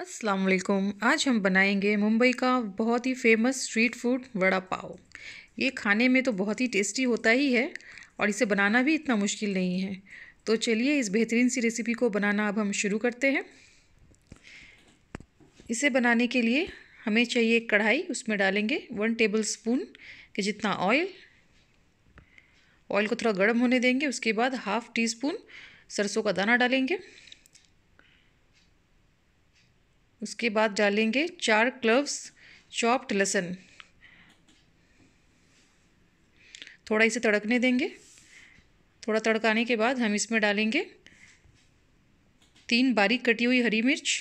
असलकुम आज हम बनाएंगे मुंबई का बहुत ही famous street food vada pav ये खाने में तो बहुत ही टेस्टी होता ही है और इसे बनाना भी इतना मुश्किल नहीं है तो चलिए इस बेहतरीन सी रेसिपी को बनाना अब हम शुरू करते हैं इसे बनाने के लिए हमें चाहिए एक कढ़ाई उसमें डालेंगे वन टेबल स्पून के जितना ऑयल ऑयल को थोड़ा गर्म होने देंगे उसके बाद हाफ़ टी स्पून सरसों का दाना डालेंगे उसके बाद डालेंगे चार क्लव्स चॉप्ड लहसुन थोड़ा इसे तड़कने देंगे थोड़ा तड़काने के बाद हम इसमें डालेंगे तीन बारीक कटी हुई हरी मिर्च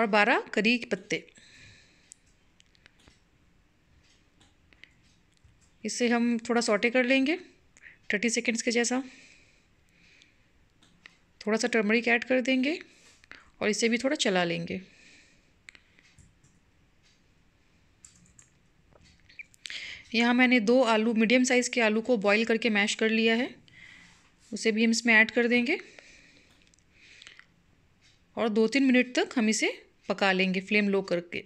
और बारह करी के पत्ते इसे हम थोड़ा सॉटे कर लेंगे थर्टी सेकेंड्स के जैसा थोड़ा सा टर्मरिक ऐड कर देंगे और इसे भी थोड़ा चला लेंगे यहाँ मैंने दो आलू मीडियम साइज़ के आलू को बॉईल करके मैश कर लिया है उसे भी हम इसमें ऐड कर देंगे और दो तीन मिनट तक हम इसे पका लेंगे फ्लेम लो करके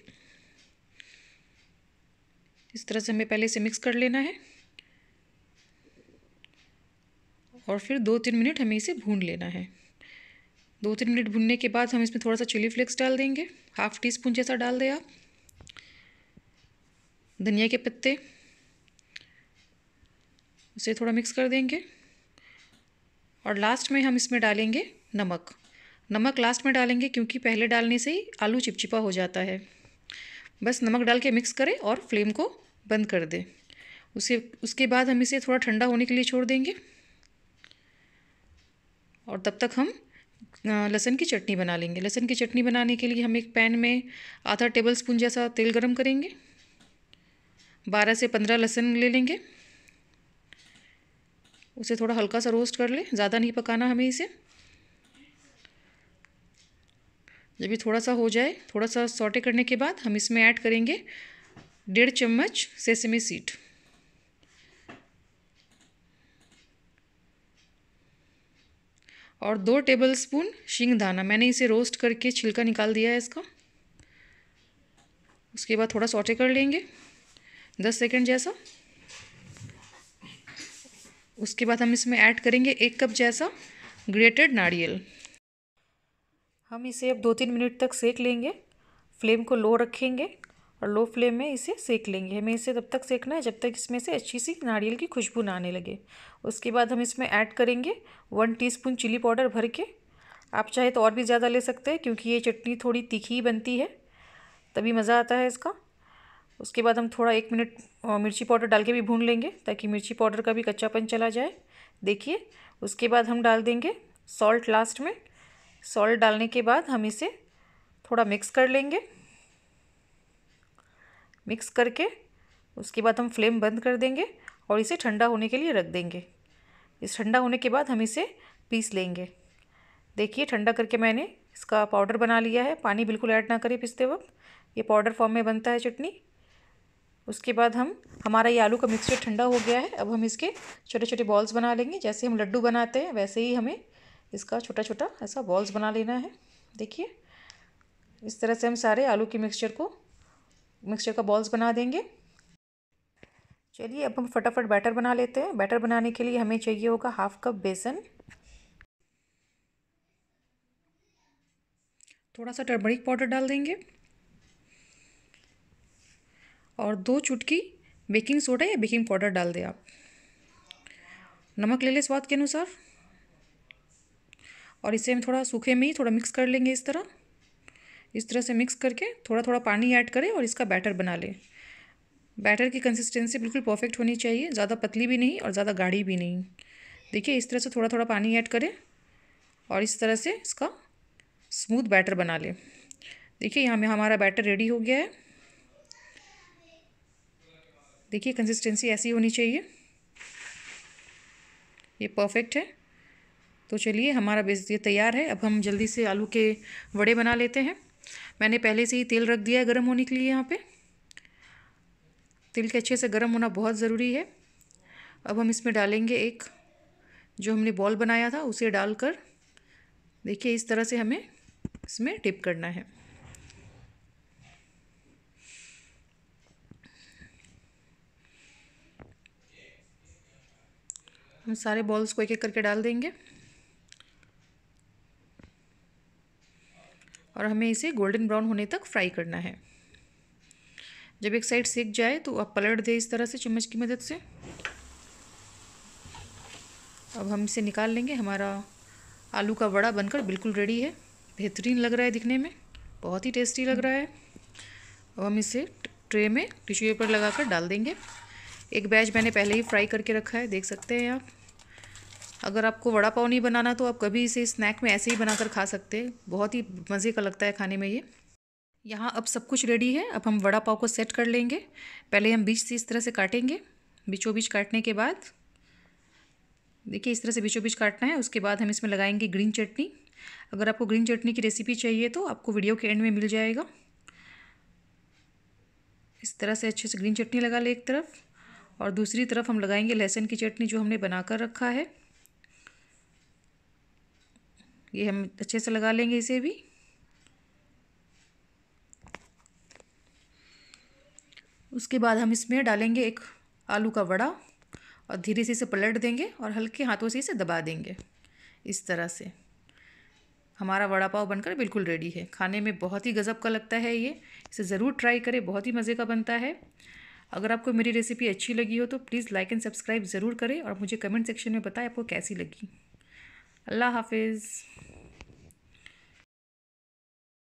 इस तरह से हमें पहले इसे मिक्स कर लेना है और फिर दो तीन मिनट हमें इसे भून लेना है दो तीन मिनट भुनने के बाद हम इसमें थोड़ा सा चिली फ्लेक्स डाल देंगे हाफ टी स्पून जैसा डाल दें आप धनिया के पत्ते उसे थोड़ा मिक्स कर देंगे और लास्ट में हम इसमें डालेंगे नमक नमक लास्ट में डालेंगे क्योंकि पहले डालने से ही आलू चिपचिपा हो जाता है बस नमक डाल के मिक्स करें और फ्लेम को बंद कर दें उसे उसके बाद हम इसे थोड़ा ठंडा होने के लिए छोड़ देंगे और तब तक हम लहसन की चटनी बना लेंगे लहसन की चटनी बनाने के लिए हम एक पैन में आधा टेबल स्पून जैसा तेल गरम करेंगे बारह से पंद्रह लहसन ले लेंगे उसे थोड़ा हल्का सा रोस्ट कर ले ज़्यादा नहीं पकाना हमें इसे जब ये थोड़ा सा हो जाए थोड़ा सा सॉटे करने के बाद हम इसमें ऐड करेंगे डेढ़ चम्मच सेसमी सीड और दो टेबल स्पून शींग दाना मैंने इसे रोस्ट करके छिलका निकाल दिया है इसका उसके बाद थोड़ा सॉटे कर लेंगे दस सेकेंड जैसा उसके बाद हम इसमें ऐड करेंगे एक कप जैसा ग्रेटेड नारियल हम इसे अब दो तीन मिनट तक सेक लेंगे फ्लेम को लो रखेंगे और लो फ्लेम में इसे सेक लेंगे हमें इसे तब तक सेकना है जब तक इसमें से अच्छी सी नारियल की खुशबू ना आने लगे उसके बाद हम इसमें ऐड करेंगे वन टीस्पून चिली पाउडर भर के आप चाहे तो और भी ज़्यादा ले सकते हैं क्योंकि ये चटनी थोड़ी तीखी बनती है तभी मज़ा आता है इसका उसके बाद हम थोड़ा एक मिनट मिर्ची पाउडर डाल के भी भून लेंगे ताकि मिर्ची पाउडर का भी कच्चापन चला जाए देखिए उसके बाद हम डाल देंगे सॉल्ट लास्ट में सॉल्ट डालने के बाद हम इसे थोड़ा मिक्स कर लेंगे मिक्स करके उसके बाद हम फ्लेम बंद कर देंगे और इसे ठंडा होने के लिए रख देंगे इस ठंडा होने के बाद हम इसे पीस लेंगे देखिए ठंडा करके मैंने इसका पाउडर बना लिया है पानी बिल्कुल ऐड ना करें पिसते वक्त ये पाउडर फॉर्म में बनता है चटनी उसके बाद हम हमारा ये आलू का मिक्सचर ठंडा हो गया है अब हम इसके छोटे छोटे बॉल्स बना लेंगे जैसे हम लड्डू बनाते हैं वैसे ही हमें इसका छोटा छोटा ऐसा बॉल्स बना लेना है देखिए इस तरह से हम सारे आलू के मिक्सचर को मिक्सचर का बॉल्स बना देंगे चलिए अब हम फटाफट बैटर बना लेते हैं बैटर बनाने के लिए हमें चाहिए होगा हाफ़ कप बेसन थोड़ा सा टर्मरिक पाउडर डाल देंगे और दो चुटकी बेकिंग सोडा या बेकिंग पाउडर डाल दें आप नमक ले लें स्वाद के अनुसार और इसे हम थोड़ा सूखे में ही थोड़ा मिक्स कर लेंगे इस तरह इस तरह से मिक्स करके थोड़ा थोड़ा पानी ऐड करें और इसका बैटर बना लें बैटर की कंसिस्टेंसी बिल्कुल परफेक्ट होनी चाहिए ज़्यादा पतली भी नहीं और ज़्यादा गाढ़ी भी नहीं देखिए इस तरह से थोड़ा थोड़ा पानी ऐड करें और इस तरह से इसका स्मूथ बैटर बना लें देखिए यहाँ में हमारा बैटर रेडी हो गया है देखिए कंसिस्टेंसी ऐसी होनी चाहिए ये परफेक्ट है तो चलिए हमारा बेस ये तैयार है अब हम जल्दी से आलू के वड़े बना लेते हैं मैंने पहले से ही तेल रख दिया है गर्म होने के लिए यहाँ पे तिल के अच्छे से गर्म होना बहुत ज़रूरी है अब हम इसमें डालेंगे एक जो हमने बॉल बनाया था उसे डालकर देखिए इस तरह से हमें इसमें टिप करना है हम सारे बॉल्स को एक एक करके डाल देंगे और हमें इसे गोल्डन ब्राउन होने तक फ्राई करना है जब एक साइड सेक जाए तो आप पलट दें इस तरह से चम्मच की मदद से अब हम इसे निकाल लेंगे हमारा आलू का वड़ा बनकर बिल्कुल रेडी है बेहतरीन लग रहा है दिखने में बहुत ही टेस्टी लग रहा है अब हम इसे ट्रे में टिश्यू पेपर लगा कर डाल देंगे एक बैच मैंने पहले ही फ्राई करके रखा है देख सकते हैं आप अगर आपको वड़ा पाव नहीं बनाना तो आप कभी इसे स्नैक में ऐसे ही बनाकर खा सकते हैं बहुत ही मज़े का लगता है खाने में ये यहाँ अब सब कुछ रेडी है अब हम वड़ा पाव को सेट कर लेंगे पहले हम बीच से इस तरह से काटेंगे बीचों बीच काटने के बाद देखिए इस तरह से बीचों बीच काटना है उसके बाद हम इसमें लगाएंगे ग्रीन चटनी अगर आपको ग्रीन चटनी की रेसिपी चाहिए तो आपको वीडियो के एंड में मिल जाएगा इस तरह से अच्छे से ग्रीन चटनी लगा ले एक तरफ और दूसरी तरफ हम लगाएंगे लहसुन की चटनी जो हमने बनाकर रखा है ये हम अच्छे से लगा लेंगे इसे भी उसके बाद हम इसमें डालेंगे एक आलू का वड़ा और धीरे से इसे पलट देंगे और हल्के हाथों से इसे दबा देंगे इस तरह से हमारा वड़ा पाव बनकर बिल्कुल रेडी है खाने में बहुत ही गज़ब का लगता है ये इसे ज़रूर ट्राई करें बहुत ही मज़े का बनता है अगर आपको मेरी रेसिपी अच्छी लगी हो तो प्लीज़ लाइक एंड सब्सक्राइब ज़रूर करें और मुझे कमेंट सेक्शन में बताएं आपको कैसी लगी Allah Hafiz.